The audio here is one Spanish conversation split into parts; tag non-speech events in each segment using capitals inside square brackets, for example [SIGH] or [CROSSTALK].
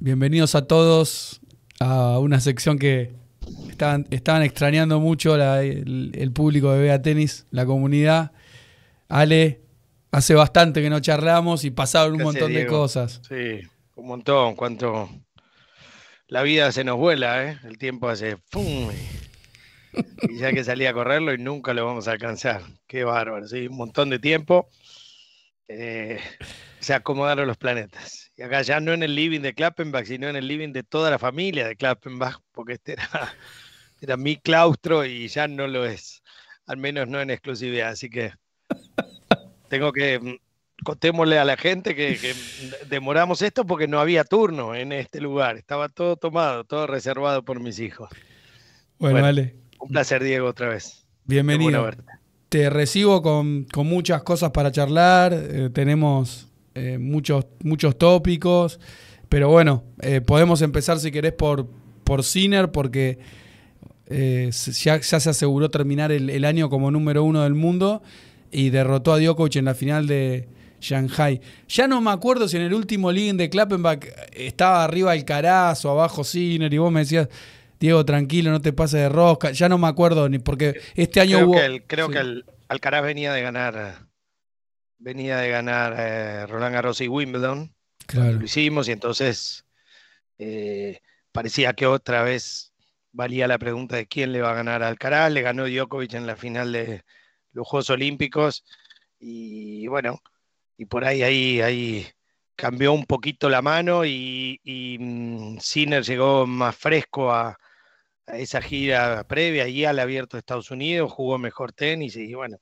Bienvenidos a todos a una sección que estaban, extrañando mucho el, público de Bea Tenis, la comunidad. Ale, hace bastante que no charlamos y pasaron un montón de cosas. Sí, un montón. Cuánto. La vida se nos vuela, ¿eh? El tiempo hace. ¡pum! Y ya que salí a correrlo y nunca lo vamos a alcanzar. Qué bárbaro, sí, un montón de tiempo. Eh, se acomodaron los planetas. Y acá ya no en el living de Klappenbach, sino en el living de toda la familia de Klappenbach, porque este era, [LAUGHS] era mi claustro y ya no lo es, al menos no en exclusividad. Así que tengo que mm, contémosle a la gente que, [LAUGHS] demoramos esto porque no había turno en este lugar. Estaba todo tomado, todo reservado por mis hijos. Bueno, Un placer, Diego, otra vez. Bienvenido. Te recibo con, muchas cosas para charlar. Eh, tenemos eh, muchos, muchos tópicos, pero bueno, eh, podemos empezar si querés por, por Sinner, porque eh, ya, se aseguró terminar el, año como número uno del mundo y derrotó a Djokovic en la final de Shanghai. Ya no me acuerdo si en el último Link de Klappenbach estaba arriba Alcaraz o abajo Sinner y vos me decías... Diego, tranquilo, no te pases de rosca. Ya no me acuerdo ni porque este año creo hubo. Que creo que Alcaraz venía de ganar venía de ganar eh, Roland Garros y Wimbledon. Claro. Lo hicimos y entonces eh, parecía que otra vez valía la pregunta de quién le va a ganar al Alcaraz. Le ganó Djokovic en la final de los Juegos Olímpicos y bueno, y por ahí, ahí, ahí cambió un poquito la mano y, y mm, Sinner llegó más fresco a esa gira previa y al abierto de Estados Unidos, jugó mejor tenis y bueno,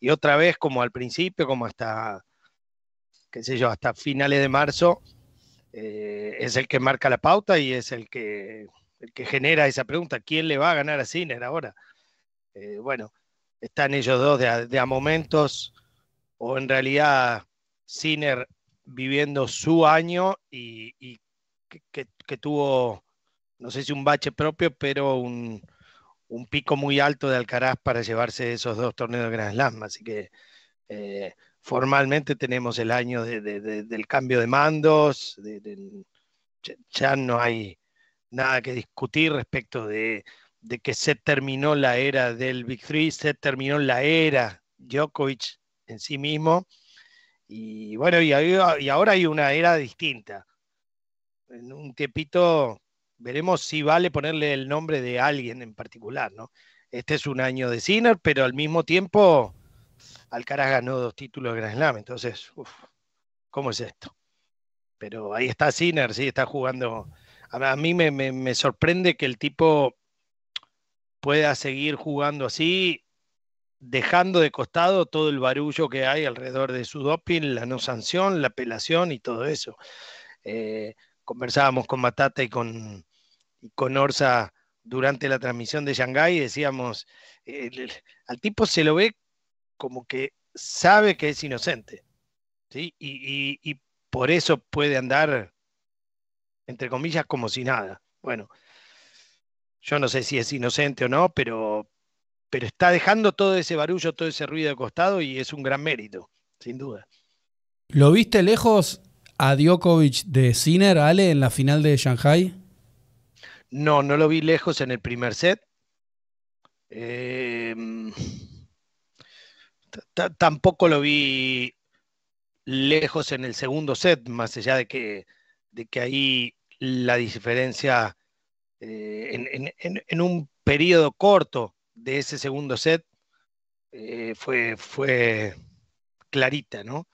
y otra vez como al principio, como hasta, qué sé yo, hasta finales de marzo, eh, es el que marca la pauta y es el que, el que genera esa pregunta, ¿quién le va a ganar a Sinner ahora? Eh, bueno, están ellos dos de a, momentos, o en realidad Sinner viviendo su año y, que tuvo, no sé si un bache propio, pero un, un pico muy alto de Alcaraz para llevarse esos dos torneos de Grand Slam. Así que eh, formalmente tenemos el año del cambio de mandos, ya no hay nada que discutir respecto de, que se terminó la era del Big Three, se terminó la era Djokovic en sí mismo. Y bueno, y, y ahora hay una era distinta. En un tiempito Veremos si vale ponerle el nombre de alguien en particular, ¿no? Este es un año de Sinner, pero al mismo tiempo Alcaraz ganó dos títulos de Grand Slam, entonces, ¿cómo es esto? Pero ahí está Sinner, sí, está jugando. A mí me, sorprende que el tipo pueda seguir jugando así, dejando de costado todo el barullo que hay alrededor de su doping, la no sanción, la apelación y todo eso. Eh, conversábamos con Matata y con, con Orsa durante la transmisión de Shanghái, decíamos, al tipo se lo ve como que sabe que es inocente, ¿sí? Y, por eso puede andar, entre comillas, como si nada. Bueno, yo no sé si es inocente o no, pero, pero está dejando todo ese barullo, todo ese ruido de costado y es un gran mérito, sin duda. ¿Lo viste lejos a Djokovic de Sinner, Ale, en la final de Shanghai? No, no lo vi lejos en el primer set. Eh, tampoco lo vi lejos en el segundo set, más allá de que, de que ahí la diferencia eh, en, un periodo corto de ese segundo set eh, fue, fue clarita, ¿no?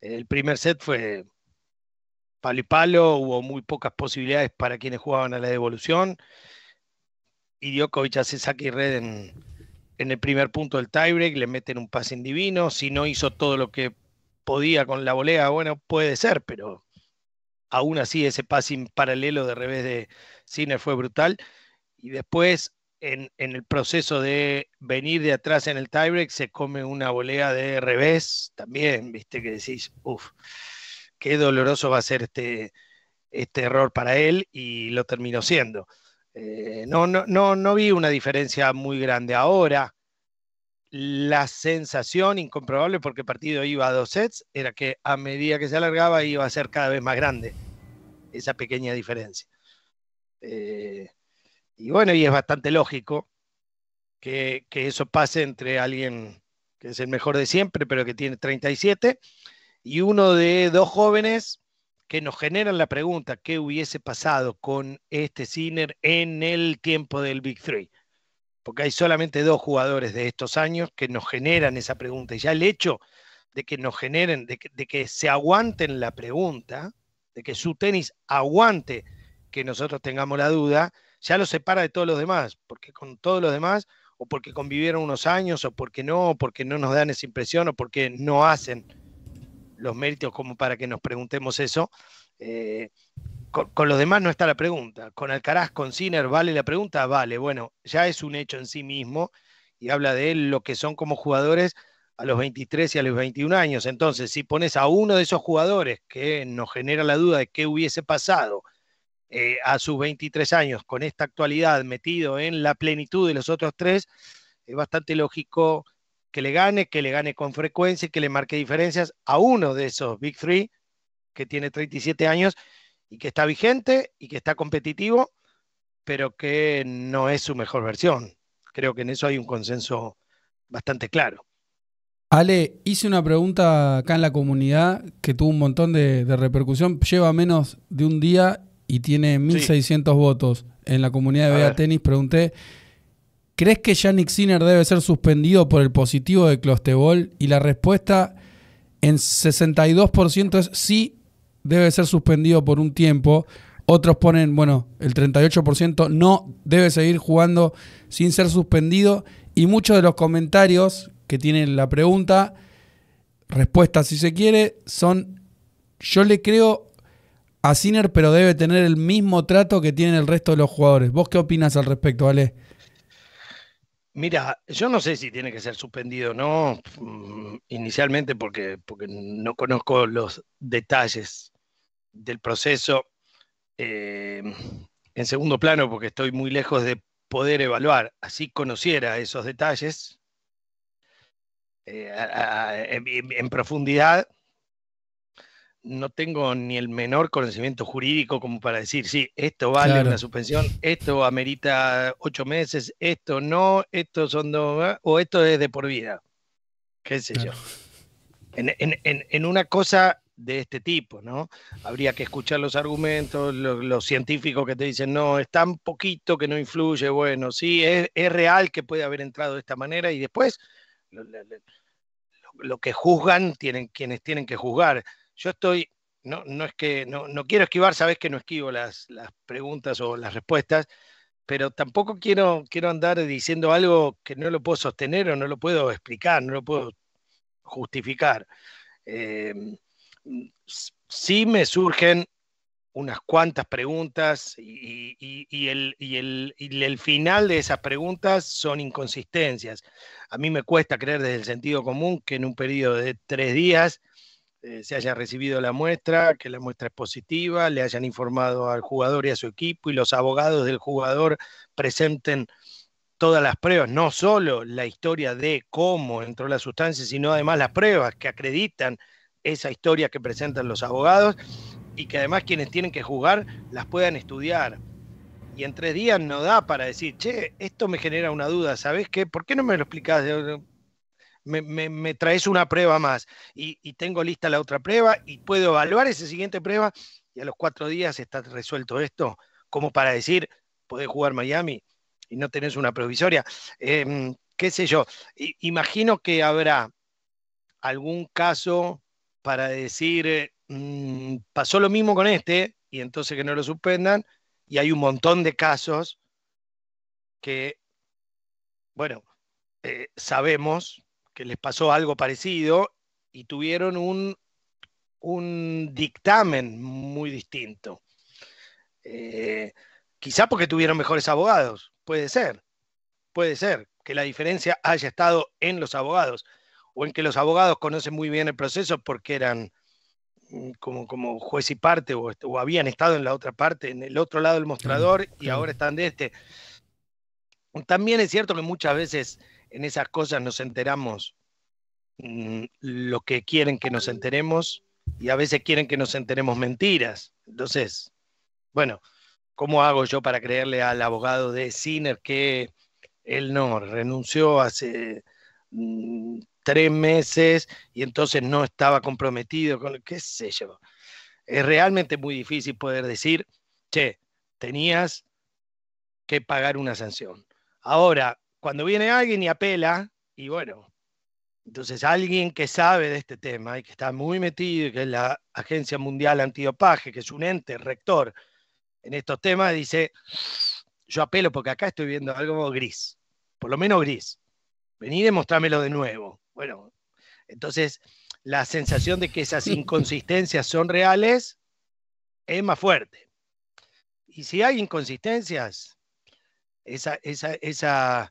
El primer set fue palo y palo, hubo muy pocas posibilidades para quienes jugaban a la devolución. Y Djokovic hace saque red en, el primer punto del tiebreak, le meten un pase indivino. Si no hizo todo lo que podía con la volea, bueno, puede ser, pero aún así ese pase paralelo de revés de Sinner fue brutal. Y después, en, en, el proceso de venir de atrás en el tiebreak, se come una volea de revés también, viste que decís, uff qué doloroso va a ser este, este, error para él y lo terminó siendo. Eh, no, no, no, no vi una diferencia muy grande ahora. La sensación incomprobable, porque el partido iba a dos sets, era que a medida que se alargaba iba a ser cada vez más grande esa pequeña diferencia. Eh, y bueno, y es bastante lógico que, que, eso pase entre alguien que es el mejor de siempre, pero que tiene 37, y uno de dos jóvenes que nos generan la pregunta, ¿qué hubiese pasado con este Sinner en el tiempo del Big Three? Porque hay solamente dos jugadores de estos años que nos generan esa pregunta. Y ya el hecho de que nos generen, de que, se aguanten la pregunta, de que su tenis aguante que nosotros tengamos la duda, ya lo separa de todos los demás, porque con todos los demás, o porque convivieron unos años, o porque no, o porque no nos dan esa impresión, o porque no hacen los méritos como para que nos preguntemos eso. Eh, con, los demás no está la pregunta. Con Alcaraz, con Sinner, ¿vale la pregunta? Vale, bueno, ya es un hecho en sí mismo y habla de él, lo que son como jugadores a los 23 y a los 21 años. Entonces, si pones a uno de esos jugadores que nos genera la duda de qué hubiese pasado eh, a sus 23 años con esta actualidad metido en la plenitud de los otros tres, es bastante lógico que le gane, que le gane con frecuencia y que le marque diferencias a uno de esos Big Three, que tiene 37 años y que está vigente y que está competitivo, pero que no es su mejor versión. Creo que en eso hay un consenso bastante claro. Ale, hice una pregunta acá en la comunidad que tuvo un montón de, repercusión. Lleva menos de un día y tiene 1.600 votos en la comunidad de VEA Tenis. Pregunté ¿Crees que Yannick Sinner debe ser suspendido por el positivo de Clostebol? Y la respuesta en 62% es sí, debe ser suspendido por un tiempo. Otros ponen, bueno, el 38% no debe seguir jugando sin ser suspendido. Y muchos de los comentarios que tienen la pregunta, respuesta si se quiere, son yo le creo a Sinner, pero debe tener el mismo trato que tienen el resto de los jugadores. ¿Vos qué opinas al respecto, Ale? Mira, yo no sé si tiene que ser suspendido o no, mm, inicialmente porque, no conozco los detalles del proceso. Eh, en segundo plano, porque estoy muy lejos de poder evaluar, así conociera esos detalles eh, en, profundidad, no tengo ni el menor conocimiento jurídico como para decir, sí, esto vale la una suspensión, esto amerita ocho meses, esto no, esto son dos, ah, o esto es de por vida. Qué sé yo. En, una cosa de este tipo, ¿no? Habría que escuchar los argumentos, los, científicos que te dicen, no, es tan poquito que no influye, bueno, sí, es, real que puede haber entrado de esta manera y después lo, lo que juzgan tienen quienes tienen que juzgar yo estoy, no, no es que, no, no quiero esquivar, sabes que no esquivo las, las preguntas o las respuestas, pero tampoco quiero, quiero andar diciendo algo que no lo puedo sostener o no lo puedo explicar, no lo puedo justificar. Em, sí me surgen unas cuantas preguntas y, y, y, el, el, y, el, final de esas preguntas son inconsistencias. A mí me cuesta creer desde el sentido común que en un periodo de tres días eh, se haya recibido la muestra, que la muestra es positiva, le hayan informado al jugador y a su equipo y los abogados del jugador presenten todas las pruebas, no solo la historia de cómo entró la sustancia, sino además las pruebas que acreditan esa historia que presentan los abogados y que además quienes tienen que jugar las puedan estudiar. Y en tres días no da para decir, che, esto me genera una duda, ¿sabes qué? ¿Por qué no me lo explicás? me, traes una prueba más y, tengo lista la otra prueba y puedo evaluar esa siguiente prueba y a los cuatro días está resuelto esto, como para decir, podés jugar Miami y no tenés una provisoria. Em, ¿Qué sé yo? imagino que habrá algún caso para decir, mm, pasó lo mismo con este y entonces que no lo suspendan y hay un montón de casos que, bueno, eh, sabemos que les pasó algo parecido y tuvieron un, dictamen muy distinto. Eh, quizá porque tuvieron mejores abogados, puede ser, puede ser que la diferencia haya estado en los abogados o en que los abogados conocen muy bien el proceso porque eran mm, como, como juez y parte o, o habían estado en la otra parte, en el otro lado del mostrador y ahora están de este. También es cierto que muchas veces en esas cosas nos enteramos mm, lo que quieren que nos enteremos y a veces quieren que nos enteremos mentiras. Entonces, bueno, ¿cómo hago yo para creerle al abogado de Sinner que él no renunció hace mm, tres meses y entonces no estaba comprometido con qué sé yo? Es realmente muy difícil poder decir, che, tenías que pagar una sanción. Ahora, cuando viene alguien y apela, y bueno, entonces alguien que sabe de este tema y que está muy metido, que es la Agencia Mundial Antidopaje, que es un ente rector en estos temas, dice, yo apelo porque acá estoy viendo algo gris, por lo menos gris. Vení y mostrámelo de nuevo. Bueno, entonces la sensación de que esas [LAUGHS] inconsistencias son reales es más fuerte. Y si hay inconsistencias, esa, esa, esa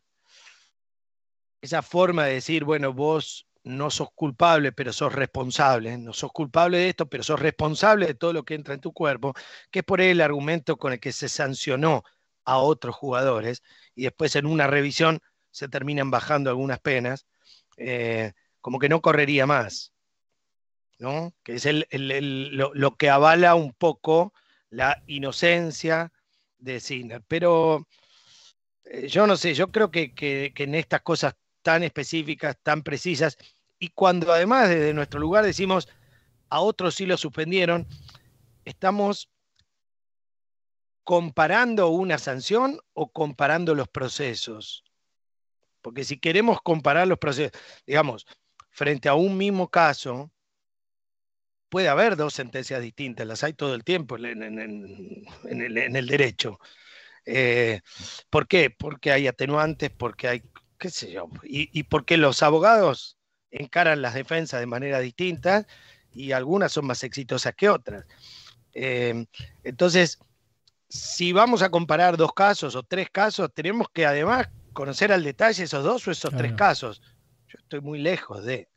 esa forma de decir, bueno, vos no sos culpable, pero sos responsable, ¿eh? no sos culpable de esto, pero sos responsable de todo lo que entra en tu cuerpo, que es por el argumento con el que se sancionó a otros jugadores y después en una revisión se terminan bajando algunas penas, eh, como que no correría más, Que es lo, que avala un poco la inocencia de Sinner. Pero eh, yo no sé, yo creo que, que en estas cosas tan específicas, tan precisas, y cuando además desde nuestro lugar decimos, a otros sí lo suspendieron, estamos comparando una sanción o comparando los procesos. Porque si queremos comparar los procesos, digamos, frente a un mismo caso, puede haber dos sentencias distintas, las hay todo el tiempo en, el, derecho. Eh, ¿Por qué? Porque hay atenuantes, porque hay qué sé yo, y, porque los abogados encaran las defensas de manera distinta y algunas son más exitosas que otras. Eh, entonces, si vamos a comparar dos casos o tres casos, tenemos que además conocer al detalle esos dos o esos tres casos. Yo estoy muy lejos de,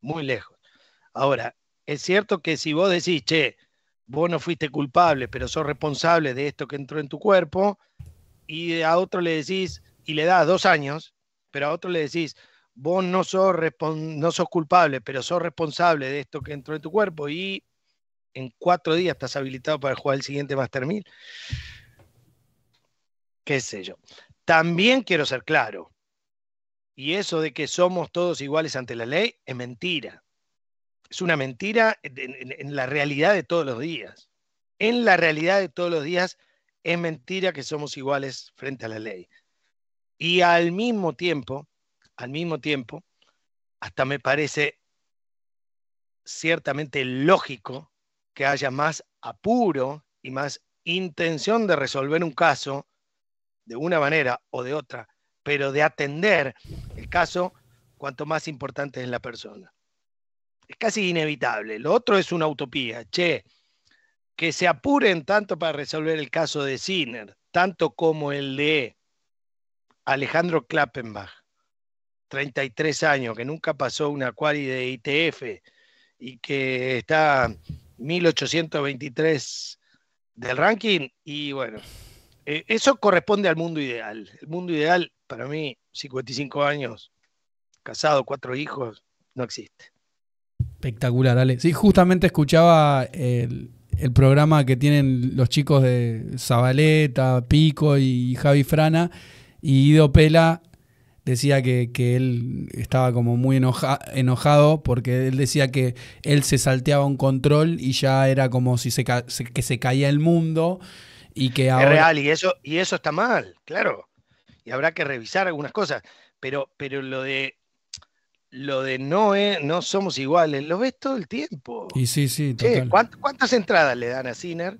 muy lejos. Ahora, es cierto que si vos decís, che, vos no fuiste culpable, pero sos responsable de esto que entró en tu cuerpo, y a otro le decís, y le das dos años, pero a otro le decís, vos no sos, no sos culpable, pero sos responsable de esto que entró en tu cuerpo y en cuatro días estás habilitado para jugar el siguiente Master 1000. Qué sé yo. También quiero ser claro. Y eso de que somos todos iguales ante la ley es mentira. Es una mentira en la realidad de todos los días. En la realidad de todos los días es mentira que somos iguales frente a la ley. Y al mismo tiempo, al mismo tiempo, hasta me parece ciertamente lógico que haya más apuro y más intención de resolver un caso de una manera o de otra, pero de atender el caso cuanto más importante es la persona. Es casi inevitable. Lo otro es una utopía. Che, que se apuren tanto para resolver el caso de Sinner, tanto como el de Alejandro Klappenbach, 33 años, que nunca pasó una quali de ITF y que está 1823 del ranking. Y bueno, eh, eso corresponde al mundo ideal. El mundo ideal, para mí, 55 años, casado, cuatro hijos, no existe. Espectacular, Ale. Sí, justamente escuchaba el, el programa que tienen los chicos de Zabaleta, Pico y Javi Frana y Ido Pela decía que, él estaba como muy enojado porque él decía que él se salteaba un control y ya era como si se, que se caía el mundo y que Es real, y eso, y eso está mal, claro. Y habrá que revisar algunas cosas. Pero, pero lo de lo de no, e, no somos iguales, lo ves todo el tiempo. Y sí, sí, ¿cuántas entradas le dan a Sinner?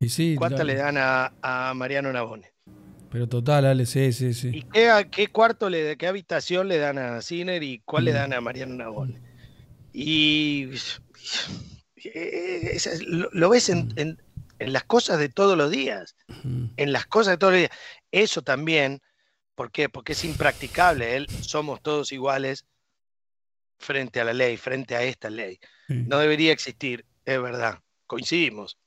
Y ¿Cuántas le dan a, Mariano Navone? Pero total, Ale, sí, sí, sí. ¿Y qué, qué cuarto, le, qué habitación le dan a Ciner y cuál le mm. dan a Mariano Nagol? Y eh, lo, ves en, las cosas de todos los días, en las cosas de todos los días. Eso también, ¿por qué? Porque es impracticable, él, somos todos iguales frente a la ley, frente a esta ley. No debería existir, es verdad, coincidimos.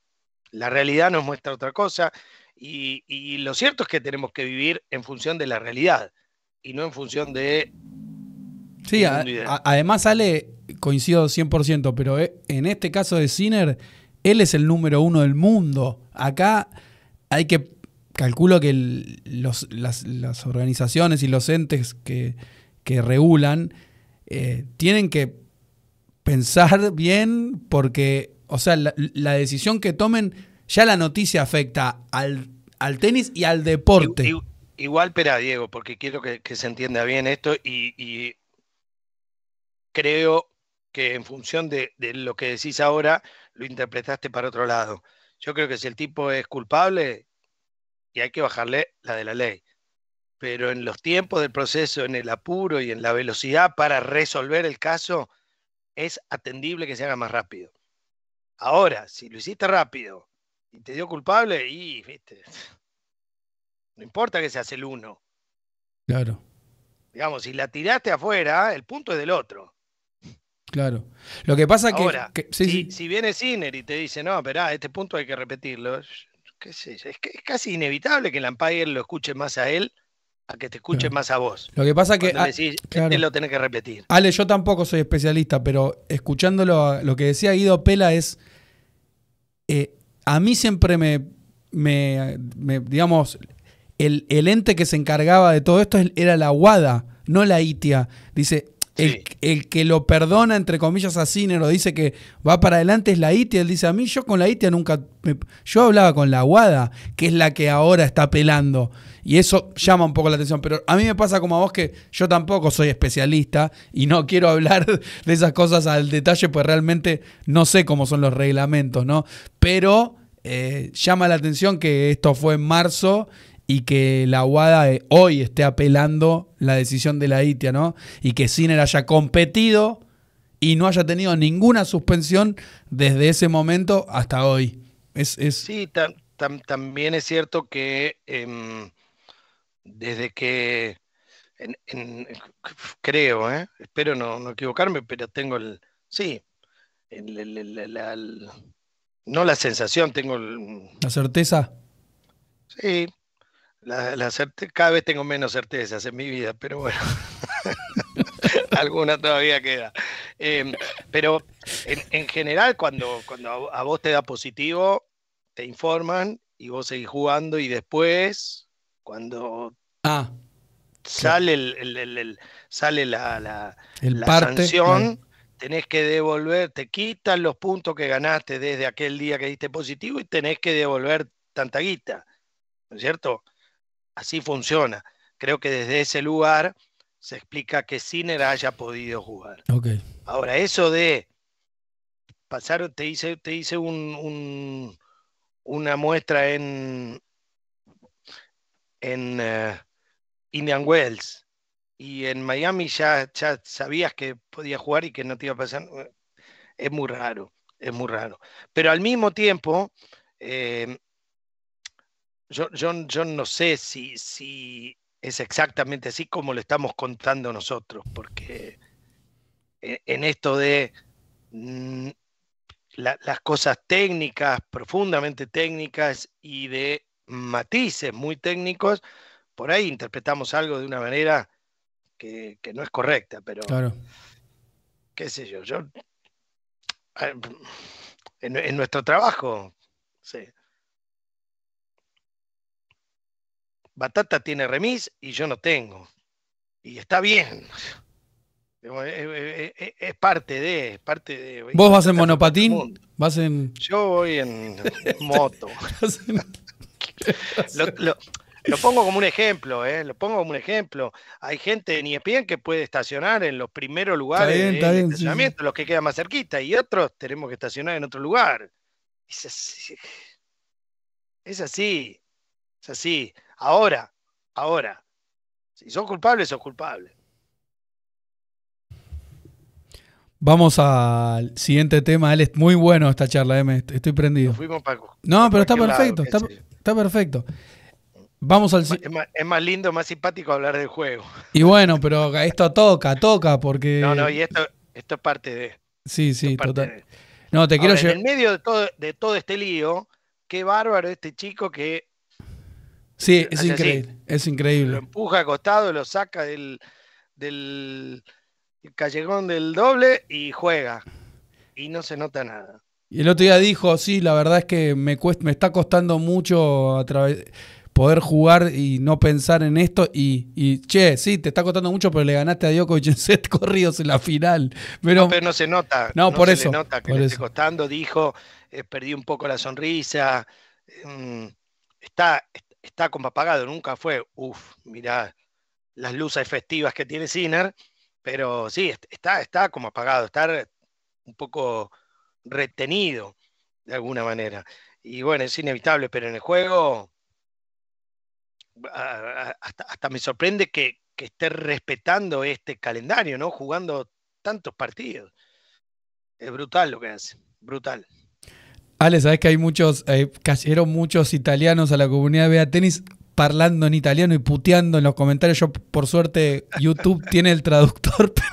La realidad nos muestra otra cosa y, lo cierto es que tenemos que vivir en función de la realidad y no en función de... Sí, además sale, coincido 100%, pero eh, en este caso de Sinner, él es el número uno del mundo. Acá hay que, calculo que las, organizaciones y los entes que, regulan eh, tienen que pensar bien porque, o sea, la decisión que tomen ya la noticia afecta al, tenis y al deporte. Igual, para Diego, porque quiero que, se entienda bien esto y, creo que en función de, lo que decís ahora, lo interpretaste para otro lado. Yo creo que si el tipo es culpable, y hay que bajarle la de la ley. Pero en los tiempos del proceso, en el apuro y en la velocidad para resolver el caso, es atendible que se haga más rápido. Ahora, si lo hiciste rápido y te dio culpable y, viste, no importa que hace el uno. Claro. Digamos, si la tiraste afuera, el punto es del otro. Claro. Lo que pasa es que, sí, si, viene Sinner y te dice, no, espera, este punto hay que repetirlo, es, casi inevitable que el lo escuche más a él a que te escuche más a vos. Lo que pasa que este lo tenés que repetir. Ale, yo tampoco soy especialista, pero escuchándolo, lo que decía Guido Pela es eh, a mí siempre me, me, digamos, el, ente que se encargaba de todo esto era la WADA, no la ITIA. Dice, el, que lo perdona, entre comillas, a lo dice que va para adelante es la ITIA. Él dice, a mí yo con la ITIA nunca... Yo hablaba con la Aguada, que es la que ahora está pelando. Y eso llama un poco la atención. Pero a mí me pasa como a vos que yo tampoco soy especialista y no [LAUGHS] quiero hablar de esas cosas al detalle, pues realmente no sé cómo son los reglamentos, ¿no? Pero... Eh, llama la atención que esto fue en marzo y que la UADA eh, hoy esté apelando la decisión de la ITIA, ¿no? Y que Sinner haya competido y no haya tenido ninguna suspensión desde ese momento hasta hoy. Es, es... Sí, también es cierto que em, desde que, creo, eh, espero no, equivocarme, pero tengo el, sí, el, no la sensación, tengo la certeza. Sí, la, cada vez tengo menos certezas en mi vida, pero bueno. [LAUGHS] alguna todavía queda. Em, pero en, general, cuando, cuando a vos te da positivo, te informan y vos seguís jugando y después, cuando ah, sale, el, sale la, la, sanción, tenés que devolver, te quitan los puntos que ganaste desde aquel día que diste positivo y tenés que devolver tanta guita, ¿no es cierto? así funciona. Creo que desde ese lugar se explica que Sinner haya podido jugar. Okay. Ahora, eso de pasar, te hice, te hice un, una muestra en, en eh, Indian Wells y en Miami ya, sabías que podía jugar y que no te iba a pasar. Eh, es muy raro, es muy raro. Pero al mismo tiempo, eh, yo, no sé si, si es exactamente así como lo estamos contando nosotros, porque e, en esto de mm, las cosas técnicas, profundamente técnicas y de matices muy técnicos, por ahí interpretamos algo de una manera que, no es correcta, pero claro. qué sé yo, yo ah, en, en nuestro trabajo, sí. Batata tiene remis y yo no tengo. Y está bien. Eh, eh, eh, es parte de, parte de. ¿Vos vas en monopatín? ¿Vas en... Yo voy en [LAUGHS] moto. lo, pongo como un ejemplo, ¿eh? Lo pongo como un ejemplo. Hay gente de Niepien e que puede estacionar en los primeros lugares de, estacionamiento, los que quedan más cerquita, y otros tenemos que estacionar en otro lugar. Es así. Es así sea, así. Ahora, ahora. Si son culpables son culpable. Vamos al siguiente tema. Él es muy bueno esta charla, eh, M. Estoy prendido. fuimos, Paco. No, pero está perfecto. está, perfecto. Vamos al... Es más, es más, lindo, más simpático hablar del juego. Y bueno, pero esto toca, toca, porque... No, no, y esto, es parte de... Sí, sí, total. No, te quiero llevar. En medio de todo, de todo este lío, qué bárbaro este chico que Sí, es increíble. Lo empuja acostado, lo saca del, del callejón del doble y juega. Y no se nota nada. Y el otro día dijo, sí, la verdad es que me, cuesta, me está costando mucho a poder jugar y no pensar en esto. Y, che, sí, te está costando mucho, pero le ganaste a Djokovic en [LAUGHS] set corridos en la final. Pero no, se nota. No, por eso. eso. se nota que le costando, dijo, eh, perdí un poco la sonrisa. Mm, está, está como apagado, nunca fue, uff, mirá las luces festivas que tiene Sinner, pero sí, está, está como apagado, está un poco retenido de alguna manera. Y bueno, es inevitable, pero en el juego hasta, me sorprende que, que esté respetando este calendario, ¿no? Jugando tantos partidos. Es brutal lo que hace, brutal. Vale, sabes que hay muchos, eh, cayeron muchos italianos a la comunidad de Tenis parlando en italiano y puteando en los comentarios. Yo, por suerte, YouTube tiene el traductor, [LAUGHS] pero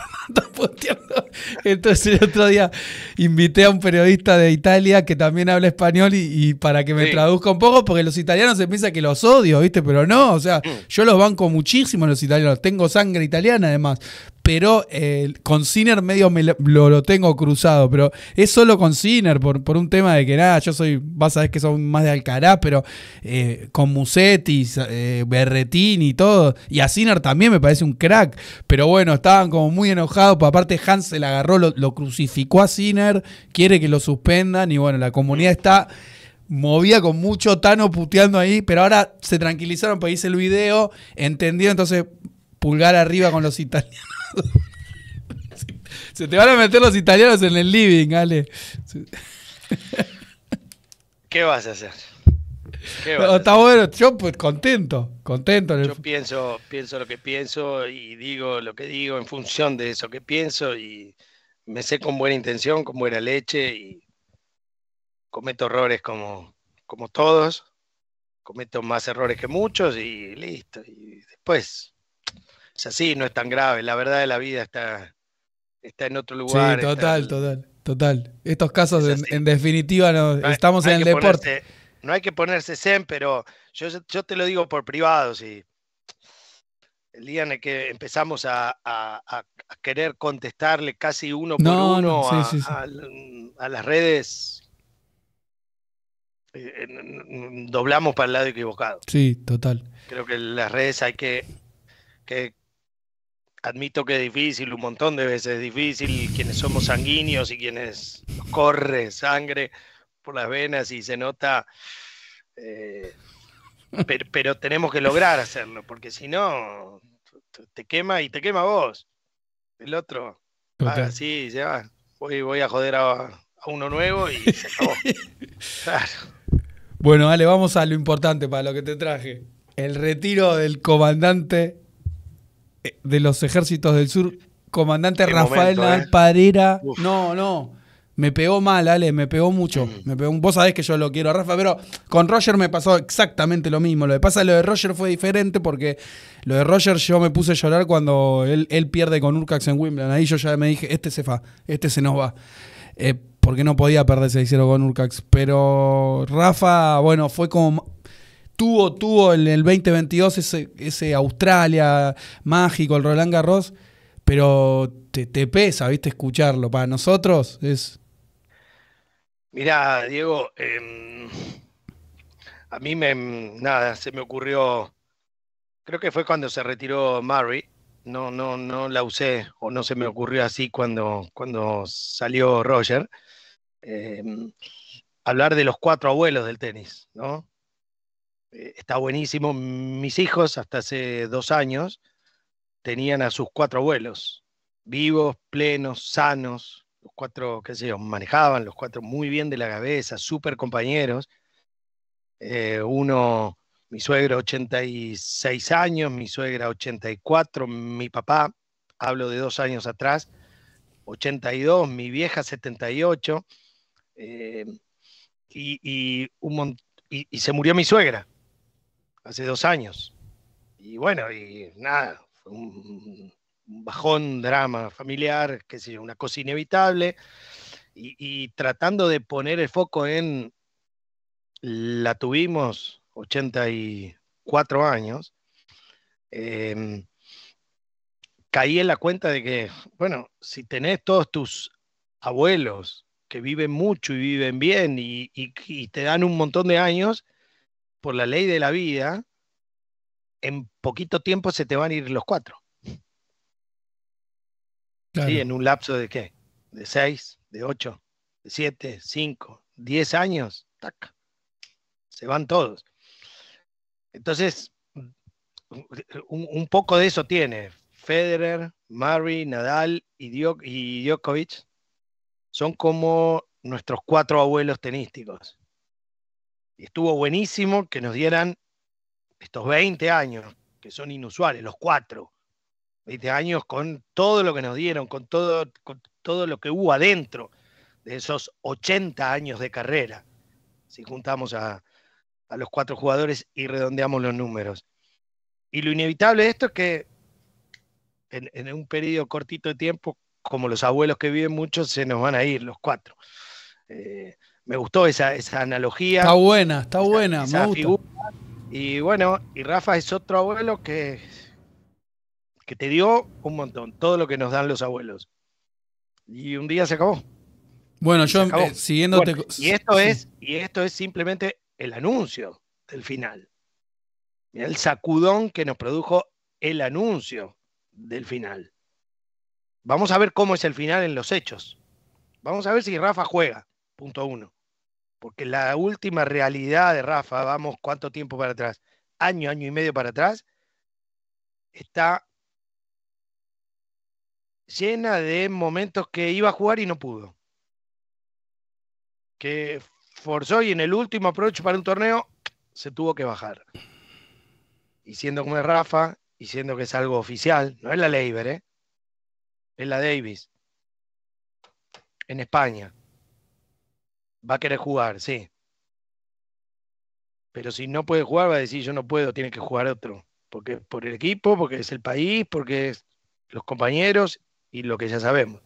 entonces el otro día invité a un periodista de Italia que también habla español y, para que me traduzca un poco, porque los italianos se piensa que los odio, ¿viste? Pero no, o sea, mm. yo los banco muchísimo los italianos, tengo sangre italiana además. Pero eh, con Sinner medio me lo, tengo cruzado, pero es solo con Sinner por, un tema de que nada, yo soy, vas a ver que son más de Alcaraz, pero eh, con Musetti, eh, Berretini y todo, y a Sinner también me parece un crack, pero bueno, estaban como muy enojados pues aparte Hans se la agarró, lo, crucificó a Sinner, quiere que lo suspendan y bueno, la comunidad está movida con mucho Tano puteando ahí, pero ahora se tranquilizaron porque hice el video, entendieron, entonces pulgar arriba con los italianos. [LAUGHS] se te van a meter los italianos en el living, Ale. ¿Qué vas a hacer? Está bueno, yo pues, contento, contento. Yo pienso, pienso lo que pienso y digo lo que digo en función de eso que pienso y me sé con buena intención, con buena leche y cometo errores como, como todos, cometo más errores que muchos y listo. Y después es así, no es tan grave, la verdad de la vida está, está en otro lugar. Sí, total, total, total. Estos casos en, definitiva no, estamos en el deporte no hay que ponerse zen, pero yo, te lo digo por privado, si el día en el que empezamos a, querer contestarle casi uno por uno a, las redes, eh, doblamos para el lado equivocado. Sí, total. Creo que las redes hay que, que admito que es difícil, un montón de veces es difícil, quienes somos sanguíneos y quienes nos corre sangre, por las venas y se nota. Eh, pero, tenemos que lograr hacerlo, porque si no, te quema y te quema vos. El otro. así ah, ya. Voy, voy a joder a, uno nuevo y se acabó. [LAUGHS] claro. Bueno, dale, vamos a lo importante para lo que te traje. El retiro del comandante eh, de los ejércitos del sur, comandante Rafael momento, ¿eh? No, no me pegó mal, Ale, me pegó mucho. Me pegó, vos sabés que yo lo quiero Rafa, pero con Roger me pasó exactamente lo mismo. Lo que pasa, lo de Roger fue diferente porque lo de Roger yo me puse a llorar cuando él, pierde con Urcax en Wimbledon. Ahí yo ya me dije, este se va, este se nos va. Eh, porque no podía perderse hicieron con Urcax. Pero Rafa, bueno, fue como tuvo, tuvo en el 2022 ese, ese, Australia mágico, el Roland Garros, pero te, te pesa, viste, escucharlo. Para nosotros es Mira Diego, em, a mí me, nada, se me ocurrió, creo que fue cuando se retiró Murray, no, no, no la usé o no se me ocurrió así cuando, cuando salió Roger, em, hablar de los cuatro abuelos del tenis, ¿no? Eh, está buenísimo, mis hijos hasta hace dos años tenían a sus cuatro abuelos, vivos, plenos, sanos, los cuatro, qué sé yo, manejaban, los cuatro muy bien de la cabeza, súper compañeros. Eh, uno, mi suegra 86 años, mi suegra 84, mi papá, hablo de dos años atrás, 82, mi vieja 78, eh, y, y, un y se murió mi suegra hace dos años. Y bueno, y nada, fue un, un bajón, drama familiar, qué sé una cosa inevitable, y, tratando de poner el foco en la tuvimos 84 años, em, caí en la cuenta de que, bueno, si tenés todos tus abuelos que viven mucho y viven bien y te dan un montón de años, por la ley de la vida, en poquito tiempo se te van a ir los cuatro. ¿sí? En un lapso de qué? De seis? de ocho? de siete? ¿Cinco? ¿Diez años, tac, se van todos. Entonces, un, poco de eso tiene Federer, Murray, Nadal y, y Djokovic. Son como nuestros cuatro abuelos tenísticos. Y estuvo buenísimo que nos dieran estos 20 años, que son inusuales, los cuatro, 20 años con todo lo que nos dieron, con todo, todo lo que hubo adentro de esos 80 años de carrera, si juntamos a, los cuatro jugadores y redondeamos los números. Y lo inevitable de esto es que en, un periodo cortito de tiempo, como los abuelos que viven mucho, se nos van a ir los cuatro. Eh, me gustó esa, esa, analogía. Está buena, está buena, Y bueno, y Rafa es otro abuelo que te dio un montón, todo lo que nos dan los abuelos. Y un día se acabó. Bueno, yo eh, siguiéndote. y esto es, y esto es simplemente el anuncio del final. el sacudón que nos produjo el anuncio del final. Vamos a ver cómo es el final en los hechos. Vamos a ver si Rafa juega, punto uno. Porque la última realidad de Rafa, vamos cuánto tiempo para atrás, año, año y medio para atrás, está llena de momentos que iba a jugar y no pudo. Que forzó y en el último approach para un torneo se tuvo que bajar. Y siendo como es Rafa, y siendo que es algo oficial, no es la Leiber, ¿eh? es la Davis, en España. Va a querer jugar, sí. Pero si no puede jugar, va a decir yo no puedo, tiene que jugar otro. Porque es por el equipo, porque es el país, porque es los compañeros y lo que ya sabemos.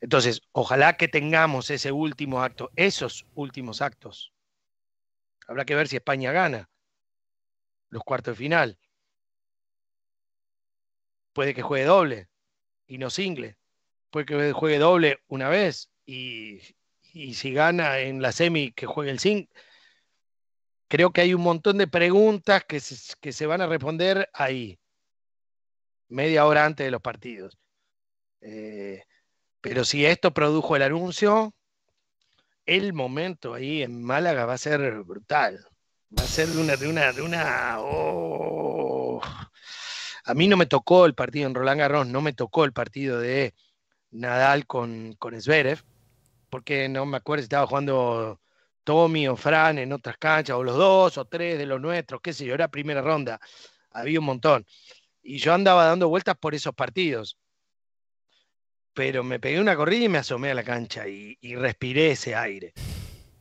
Entonces, ojalá que tengamos ese último acto, esos últimos actos. Habrá que ver si España gana los cuartos de final. Puede que juegue doble y no single. Puede que juegue doble una vez y, y si gana en la semi, que juegue el single. Creo que hay un montón de preguntas que que se van a responder ahí, media hora antes de los partidos. Eh, pero si esto produjo el anuncio, el momento ahí en Málaga va a ser brutal. Va a ser de una, de una, de una. Oh. A mí no me tocó el partido en Roland Garros, no me tocó el partido de Nadal con, con Zverev, porque no me acuerdo si estaba jugando Tommy o Fran en otras canchas, o los dos o tres de los nuestros, qué sé yo, era primera ronda, había un montón. Y yo andaba dando vueltas por esos partidos pero me pegué una corrida y me asomé a la cancha y, respiré ese aire.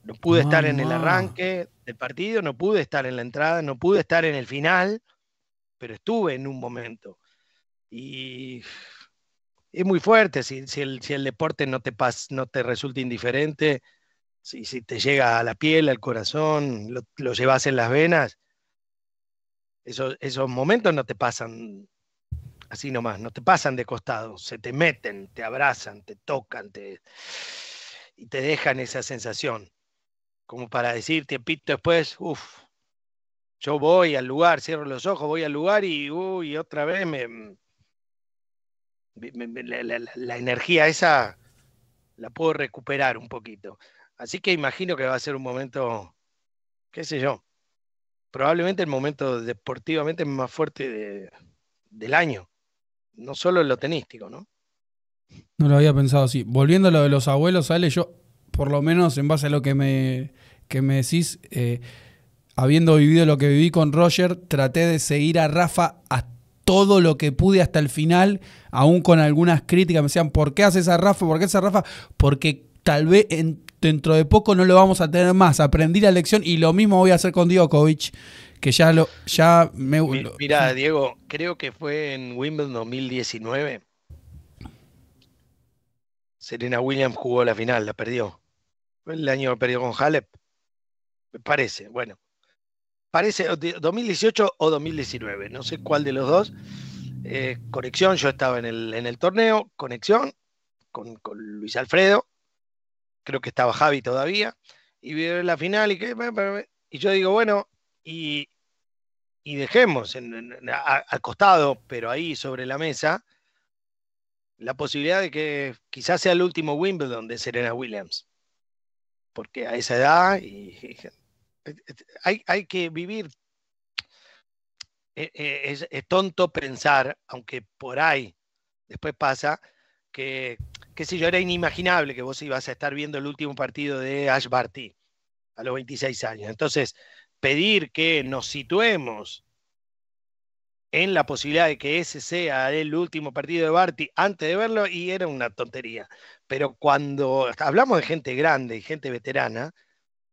No pude estar en el arranque del partido, no pude estar en la entrada, no pude estar en el final, pero estuve en un momento. Y es muy fuerte si, si, el, si el, deporte no te, pas, no te resulta indiferente, si, si, te llega a la piel, al corazón, lo, lo llevas en las venas. Esos, esos momentos no te pasan así nomás, no te pasan de costado, se te meten, te abrazan, te tocan, te, y te dejan esa sensación, como para decir tiempito después, uff, yo voy al lugar, cierro los ojos, voy al lugar y uy, otra vez me, la, energía esa la puedo recuperar un poquito. Así que imagino que va a ser un momento, qué sé yo, probablemente el momento deportivamente más fuerte del año no solo en lo tenístico, ¿no? No lo había pensado así. Volviendo a lo de los abuelos, Ale, yo, por lo menos en base a lo que me, que me decís, eh, habiendo vivido lo que viví con Roger, traté de seguir a Rafa a todo lo que pude hasta el final, aún con algunas críticas, me decían, ¿por qué haces a Rafa? ¿Por qué haces a Rafa? Porque tal vez dentro de poco no lo vamos a tener más. Aprendí la lección y lo mismo voy a hacer con Djokovic que ya lo. Ya me, Mira, [LAUGHS] Diego, creo que fue en Wimbledon 2019. Serena Williams jugó la final, la perdió. El año que perdió con Halep. Parece, bueno. Parece 2018 o 2019, no sé cuál de los dos. Eh, conexión, yo estaba en el, en el torneo, conexión con, Luis Alfredo, creo que estaba Javi todavía, y vi la final y, que, y yo digo, bueno, y, dejemos al costado, pero ahí sobre la mesa, la posibilidad de que quizás sea el último Wimbledon de Serena Williams. Porque a esa edad y, hay, hay, que vivir. Eh, eh, es, tonto pensar, aunque por ahí después pasa, que, qué sé yo, era inimaginable que vos ibas a estar viendo el último partido de Ash Barty a los 26 años. Entonces, pedir que nos situemos en la posibilidad de que ese sea el último partido de Barty antes de verlo y era una tontería. Pero cuando hablamos de gente grande y gente veterana,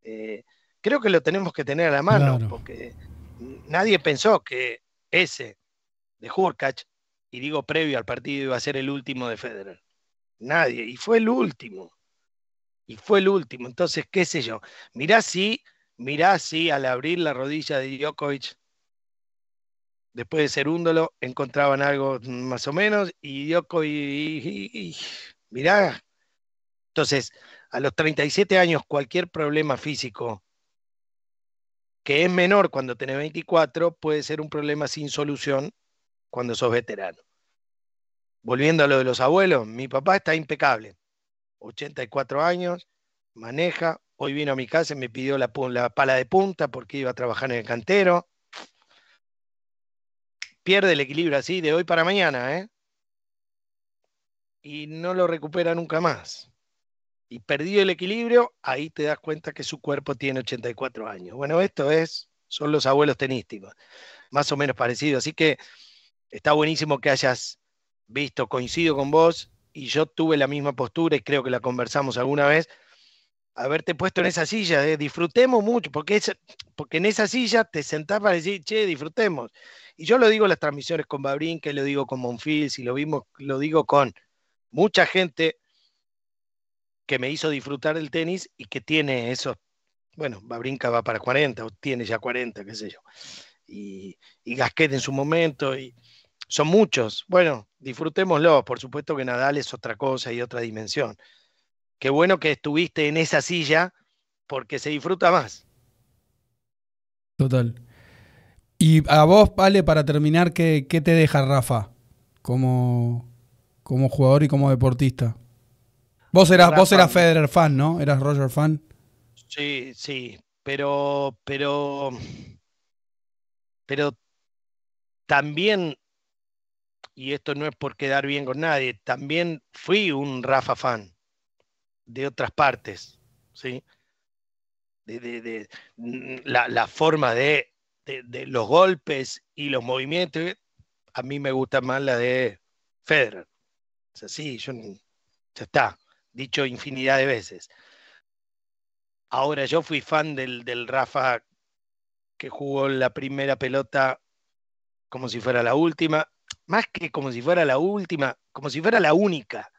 eh, creo que lo tenemos que tener a la mano, porque nadie pensó que ese de Hurkacz, y digo previo al partido, iba a ser el último de Federer. Nadie, y fue el último. Y fue el último. Entonces, qué sé yo, mirá si mirá sí, al abrir la rodilla de Djokovic, después de ser úndolo encontraban algo más o menos y Djokovic, mirá. Entonces, a los 37 años, cualquier problema físico que es menor cuando tenés 24 puede ser un problema sin solución cuando sos veterano. Volviendo a lo de los abuelos, mi papá está impecable. 84 años, maneja. Hoy vino a mi casa y me pidió la, pala de punta porque iba a trabajar en el cantero. Pierde el equilibrio así de hoy para mañana, ¿eh? Y no lo recupera nunca más. Y perdido el equilibrio, ahí te das cuenta que su cuerpo tiene 84 años. Bueno, esto es, son los abuelos tenísticos, más o menos parecido. Así que está buenísimo que hayas visto, coincido con vos, y yo tuve la misma postura y creo que la conversamos alguna vez, haberte puesto en esa silla, eh, disfrutemos mucho, porque, es, porque en esa silla te sentás para decir, che, disfrutemos. Y yo lo digo en las transmisiones con Babrinka que lo digo con Monfils, y lo, vimos, lo digo con mucha gente que me hizo disfrutar del tenis y que tiene esos, bueno, Babrinka va para 40, o tiene ya 40, qué sé yo, y, y Gasquet en su momento, y son muchos. Bueno, disfrutémoslo, por supuesto que Nadal es otra cosa y otra dimensión. Qué bueno que estuviste en esa silla porque se disfruta más. Total. Y a vos, Vale, para terminar, ¿qué, qué te deja Rafa como, como, jugador y como deportista? Vos eras, vos eras Federer fan, ¿no? ¿Eras Roger fan? Sí, sí, pero, pero, pero también, y esto no es por quedar bien con nadie, también fui un Rafa fan de otras partes, ¿sí? De, mm, la, forma de, los golpes y los movimientos, a mí me gusta más la de Federer. O sea, sí, yo, ya está, dicho infinidad de veces. Ahora, yo fui fan del, del Rafa que jugó la primera pelota como si fuera la última, más que como si fuera la última, como si fuera la única.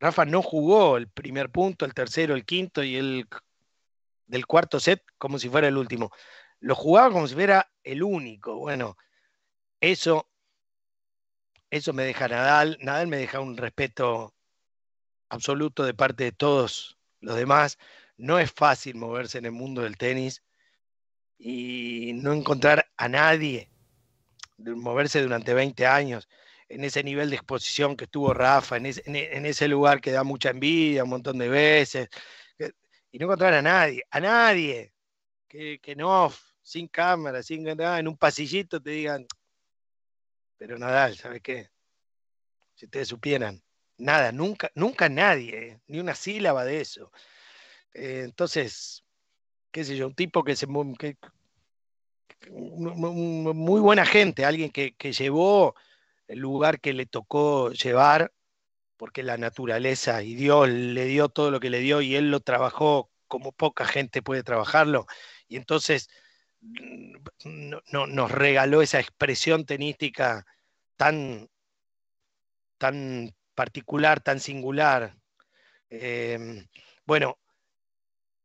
Rafa no jugó el primer punto, el tercero, el quinto y el del cuarto set como si fuera el último. Lo jugaba como si fuera el único. Bueno, eso, eso me deja Nadal. Nadal me deja un respeto absoluto de parte de todos los demás. No es fácil moverse en el mundo del tenis y no encontrar a nadie, moverse durante 20 años en ese nivel de exposición que estuvo Rafa, en, e, en, ese lugar que da mucha envidia un montón de veces, y no encontrar a nadie, a nadie, que, que no, sin cámara, sin nada, en un pasillito te digan, pero Nadal, ¿sabes qué? Si ustedes supieran, nada, nunca, nunca nadie, eh, ni una sílaba de eso. Eh, entonces, qué sé yo, un tipo que se... muy buena gente, alguien que, que llevó el lugar que le tocó llevar, porque la naturaleza y Dios le dio todo lo que le dio y él lo trabajó como poca gente puede trabajarlo. Y entonces mm, no, nos regaló esa expresión tenística tan, tan particular, tan singular. Em, bueno,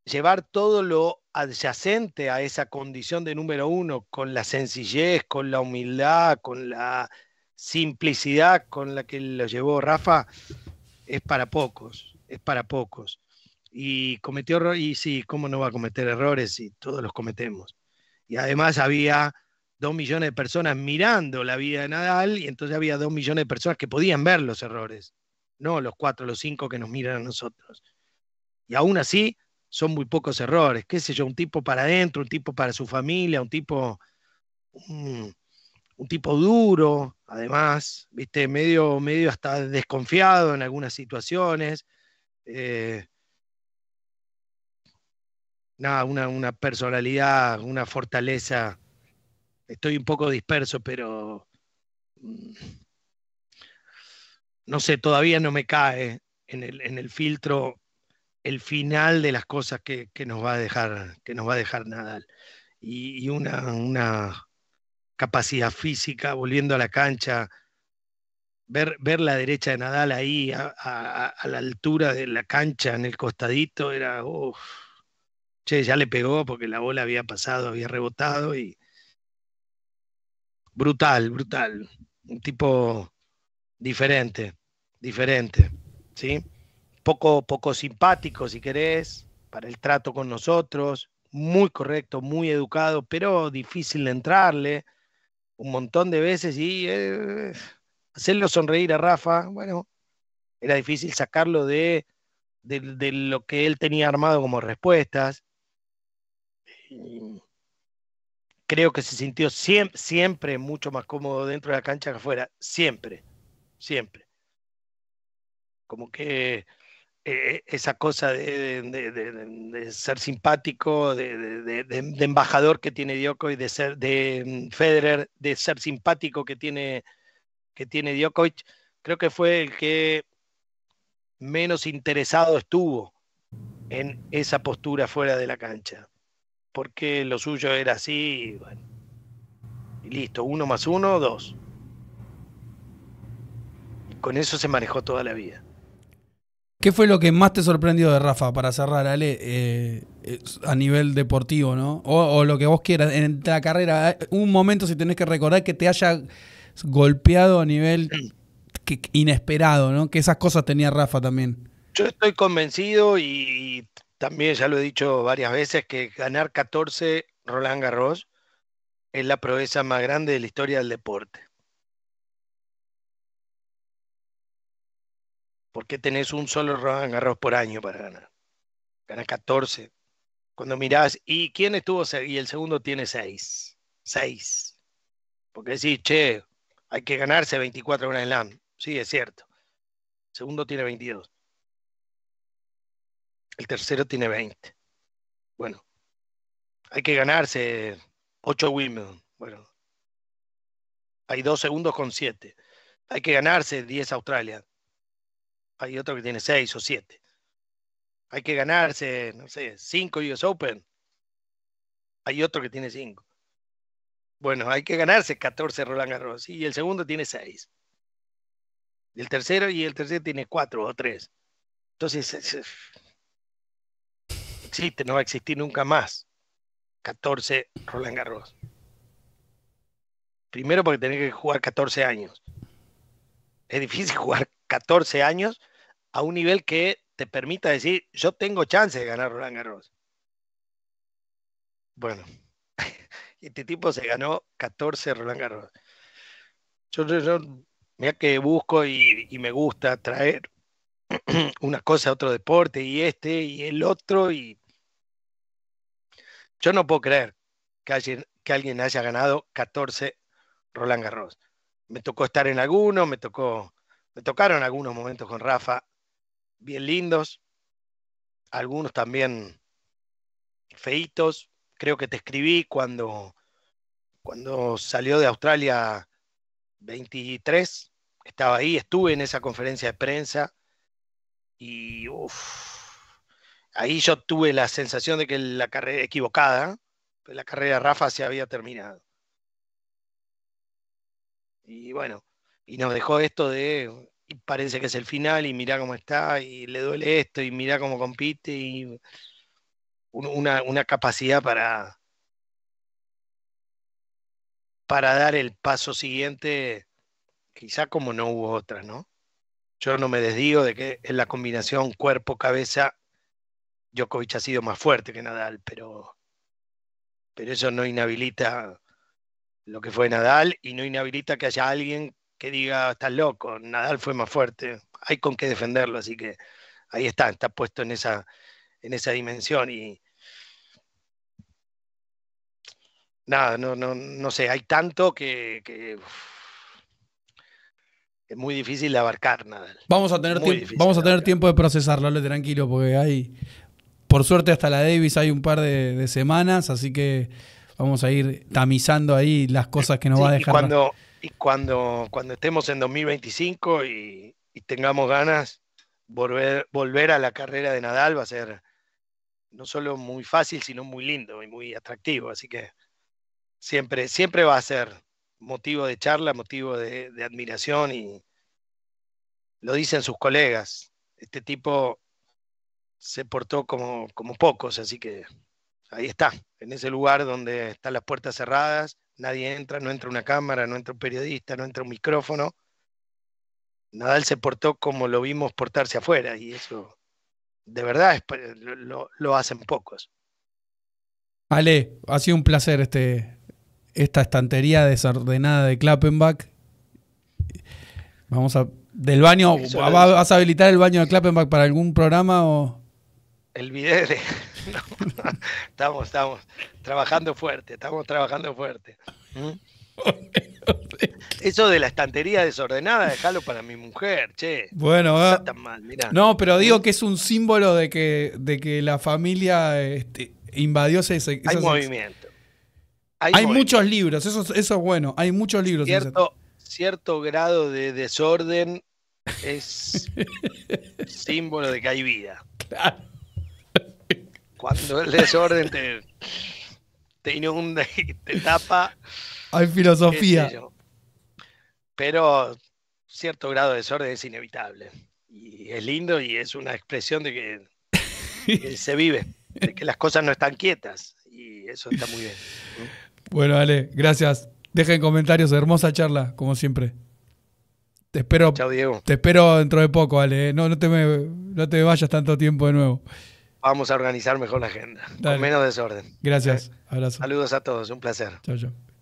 llevar todo lo adyacente a esa condición de número uno, con la sencillez, con la humildad, con la simplicidad con la que lo llevó Rafa es para pocos, es para pocos. Y cometió errores, y sí, ¿cómo no va a cometer errores si todos los cometemos? Y además había dos millones de personas mirando la vida de Nadal y entonces había dos millones de personas que podían ver los errores, no los cuatro, los cinco que nos miran a nosotros. Y aún así son muy pocos errores, qué sé yo, un tipo para adentro, un tipo para su familia, un tipo un tipo duro, además, viste, medio, medio hasta desconfiado en algunas situaciones. Eh, nada, una, una, personalidad, una fortaleza. Estoy un poco disperso, pero mm, no sé, todavía no me cae en el, en el filtro el final de las cosas que, nos va a dejar, que nos va a dejar Nadal. Y, y una, una capacidad física, volviendo a la cancha, ver, ver la derecha de Nadal ahí a, la altura de la cancha, en el costadito, era, uff, che, ya le pegó porque la bola había pasado, había rebotado y brutal, brutal, un tipo diferente, diferente, ¿sí? Poco, poco simpático, si querés, para el trato con nosotros, muy correcto, muy educado, pero difícil de entrarle un montón de veces y eh, hacerlo sonreír a Rafa, bueno, era difícil sacarlo de, de, lo que él tenía armado como respuestas. creo que se sintió siempre, siempre mucho más cómodo dentro de la cancha que afuera, siempre, siempre. Como que eh, esa cosa de, ser simpático, de, embajador que tiene Djokovic, de ser de Federer, de ser simpático que tiene que tiene Djokovic, creo que fue el que menos interesado estuvo en esa postura fuera de la cancha, porque lo suyo era así, y, listo, uno más uno, dos. con eso se manejó toda la vida. ¿Qué fue lo que más te sorprendió de Rafa para cerrar, Ale, eh, eh, a nivel deportivo, ¿no? O, lo que vos quieras, en la carrera, eh, un momento si tenés que recordar que te haya golpeado a nivel que, inesperado, ¿no? Que esas cosas tenía Rafa también. Yo estoy convencido y también ya lo he dicho varias veces que ganar 14 Roland Garros es la proeza más grande de la historia del deporte. ¿por qué tenés un solo Roland Garros por año para ganar. Ganas 14. Cuando mirás, ¿y quién estuvo? Y el segundo tiene 6. 6. Porque decís, che, hay que ganarse 24 Grand Slam. Sí, es cierto. El segundo tiene 22. El tercero tiene 20. Bueno, hay que ganarse 8 Wimbledon. Bueno, hay dos segundos con 7. Hay que ganarse 10 Australia hay otro que tiene seis o siete. Hay que ganarse, no sé, cinco US Open. Hay otro que tiene cinco. Bueno, hay que ganarse 14 Roland Garros. Y el segundo tiene seis. Y el tercero y el tercero tiene cuatro o tres. Entonces, existe, no va a existir nunca más. 14 Roland Garros. Primero porque tenés que jugar 14 años. Es difícil [LAUGHS] jugar 14 años a un nivel que te permita decir, yo tengo chance de ganar Roland Garros. Bueno, [LAUGHS] este tipo se ganó 14 Roland Garros. Yo, yo, mira que busco y, me gusta traer una cosa a otro deporte y este y el otro y yo no puedo creer que, alguien, que alguien haya ganado 14 Roland Garros. Me tocó estar en alguno, me tocó, me tocaron algunos momentos con Rafa bien lindos, algunos también feitos. Creo que te escribí cuando, cuando salió de Australia 23, estaba ahí, estuve en esa conferencia de prensa y ahí yo tuve la sensación de que la carrera equivocada, la carrera Rafa se había terminado. Y bueno, y nos dejó esto de y parece que es el final, y mira cómo está, y le duele esto, y mira cómo compite, y una, una capacidad para, para dar el paso siguiente, quizá como no hubo otra, ¿no? Yo no me desdigo de que en la combinación cuerpo-cabeza Djokovic ha sido más fuerte que Nadal, pero, pero eso no inhabilita lo que fue Nadal y no inhabilita que haya alguien que diga, está loco, Nadal fue más fuerte, hay con qué defenderlo, así que ahí está, está puesto en esa, en esa dimensión y nada, no, no, no sé, hay tanto que, es muy difícil de abarcar Nadal. Vamos a tener, tiempo, vamos a tener tiempo de procesarlo, le tranquilo, porque hay, por suerte hasta la Davis hay un par de, semanas, así que vamos a ir tamizando ahí las cosas que nos va a dejar. Y cuando, cuando estemos en 2025 y, tengamos ganas, volver, volver a la carrera de Nadal va a ser no solo muy fácil, sino muy lindo y muy atractivo. Así que siempre, siempre va a ser motivo de charla, motivo de, de admiración y lo dicen sus colegas. Este tipo se portó como, como pocos, así que ahí está, en ese lugar donde están las puertas cerradas Nadie entra, no entra una cámara, no entra un periodista, no entra un micrófono. Nadal se portó como lo vimos portarse afuera y eso de verdad lo, hacen pocos. Ale, ha sido un placer este, esta estantería desordenada de Klappenbach. Vamos a... Del baño, ¿vas a habilitar el baño de Klappenbach para algún programa o...? el video [LAUGHS] de... estamos, estamos trabajando fuerte, estamos trabajando fuerte. ¿Mm? Eso de la estantería desordenada, déjalo para mi mujer, che. Bueno, no, ah, no pero digo ¿Mm? que es un símbolo de que, de que la familia este, invadió ese. Hay movimiento. Hay, muchos libros, eso, eso es bueno. Hay muchos libros. Cierto, cierto grado de desorden es [LAUGHS] símbolo de que hay vida cuando el desorden te, inunda y te tapa. Hay filosofía. Pero cierto grado de desorden es inevitable. Y es lindo y es una expresión de que, se vive, de que las cosas no están quietas. Y eso está muy bien. Bueno, Ale, gracias. deja en comentarios, hermosa charla, como siempre. Te espero. Te espero dentro de poco, Ale. ¿eh? no te vayas tanto tiempo de nuevo vamos a organizar mejor la agenda. Con menos desorden. Gracias. Abrazo. Saludos a todos. Un placer. Chao, chao.